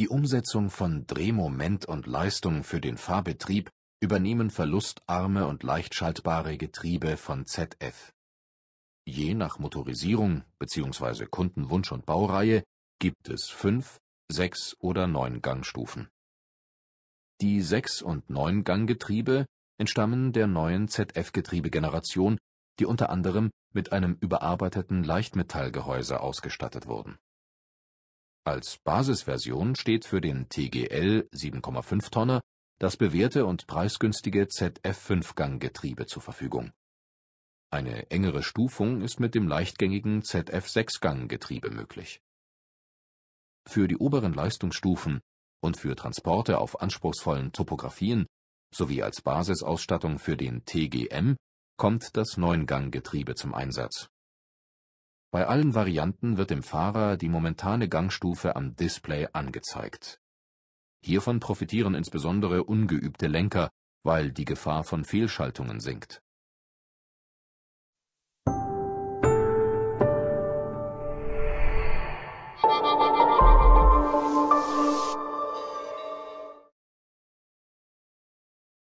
Die Umsetzung von Drehmoment und Leistung für den Fahrbetrieb übernehmen verlustarme und leicht schaltbare Getriebe von ZF. Je nach Motorisierung bzw. Kundenwunsch und Baureihe gibt es fünf, sechs oder neun Gangstufen. Die sechs- und neun Ganggetriebe entstammen der neuen ZF-Getriebegeneration, die unter anderem mit einem überarbeiteten Leichtmetallgehäuse ausgestattet wurden als Basisversion steht für den TGL 7,5 Tonner das bewährte und preisgünstige zf 5 ganggetriebe zur Verfügung. Eine engere Stufung ist mit dem leichtgängigen zf 6 ganggetriebe möglich. Für die oberen Leistungsstufen und für Transporte auf anspruchsvollen Topografien sowie als Basisausstattung für den TGM kommt das 9 ganggetriebe zum Einsatz bei allen Varianten wird dem Fahrer die momentane Gangstufe am Display angezeigt. Hiervon profitieren insbesondere ungeübte Lenker, weil die Gefahr von Fehlschaltungen sinkt